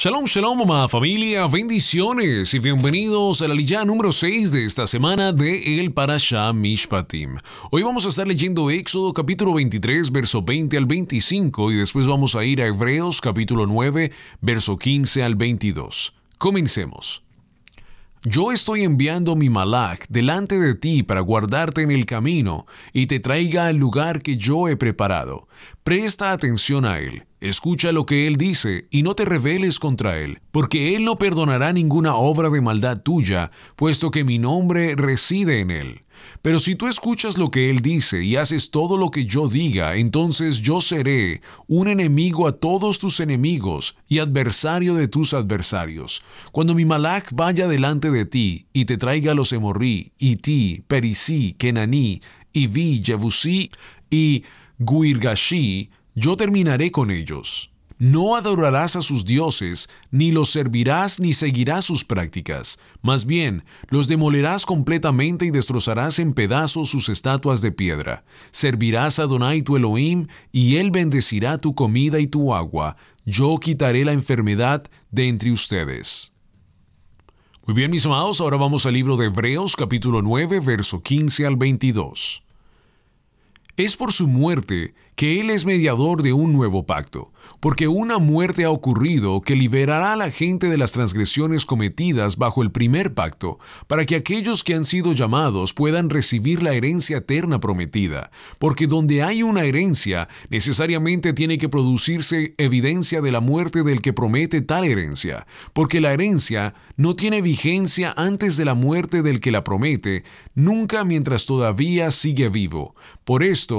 Shalom, shalom, mamá, familia, bendiciones y bienvenidos a la liya número 6 de esta semana de El Parashah Mishpatim. Hoy vamos a estar leyendo Éxodo capítulo 23, verso 20 al 25 y después vamos a ir a Hebreos capítulo 9, verso 15 al 22. Comencemos. Yo estoy enviando mi Malak delante de ti para guardarte en el camino y te traiga al lugar que yo he preparado. Presta atención a él, escucha lo que él dice y no te rebeles contra él, porque él no perdonará ninguna obra de maldad tuya, puesto que mi nombre reside en él. Pero si tú escuchas lo que Él dice y haces todo lo que yo diga, entonces yo seré un enemigo a todos tus enemigos y adversario de tus adversarios. Cuando mi Malak vaya delante de ti y te traiga los y ti Perisí, Kenaní, Ivi, Jebusí y guirgashí, yo terminaré con ellos. No adorarás a sus dioses, ni los servirás ni seguirás sus prácticas. Más bien, los demolerás completamente y destrozarás en pedazos sus estatuas de piedra. Servirás a Adonai tu Elohim, y él bendecirá tu comida y tu agua. Yo quitaré la enfermedad de entre ustedes. Muy bien, mis amados, ahora vamos al libro de Hebreos, capítulo 9, verso 15 al 22. Es por su muerte que Él es mediador de un nuevo pacto, porque una muerte ha ocurrido que liberará a la gente de las transgresiones cometidas bajo el primer pacto, para que aquellos que han sido llamados puedan recibir la herencia eterna prometida, porque donde hay una herencia, necesariamente tiene que producirse evidencia de la muerte del que promete tal herencia, porque la herencia no tiene vigencia antes de la muerte del que la promete, nunca mientras todavía sigue vivo. Por esto,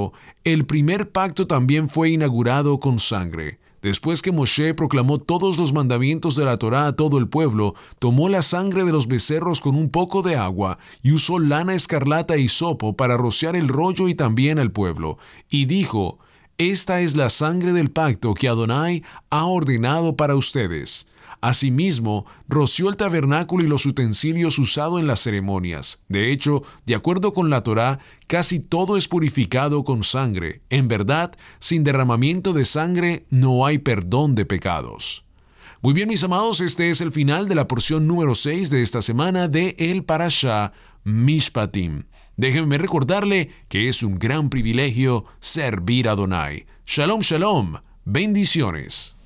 el primer pacto también fue inaugurado con sangre. Después que Moshe proclamó todos los mandamientos de la Torá a todo el pueblo, tomó la sangre de los becerros con un poco de agua y usó lana escarlata y sopo para rociar el rollo y también al pueblo, y dijo, Esta es la sangre del pacto que Adonai ha ordenado para ustedes. Asimismo, roció el tabernáculo y los utensilios usados en las ceremonias. De hecho, de acuerdo con la Torá, casi todo es purificado con sangre. En verdad, sin derramamiento de sangre no hay perdón de pecados. Muy bien, mis amados, este es el final de la porción número 6 de esta semana de El Parashá Mishpatim. Déjenme recordarle que es un gran privilegio servir a Donai. Shalom, shalom. Bendiciones.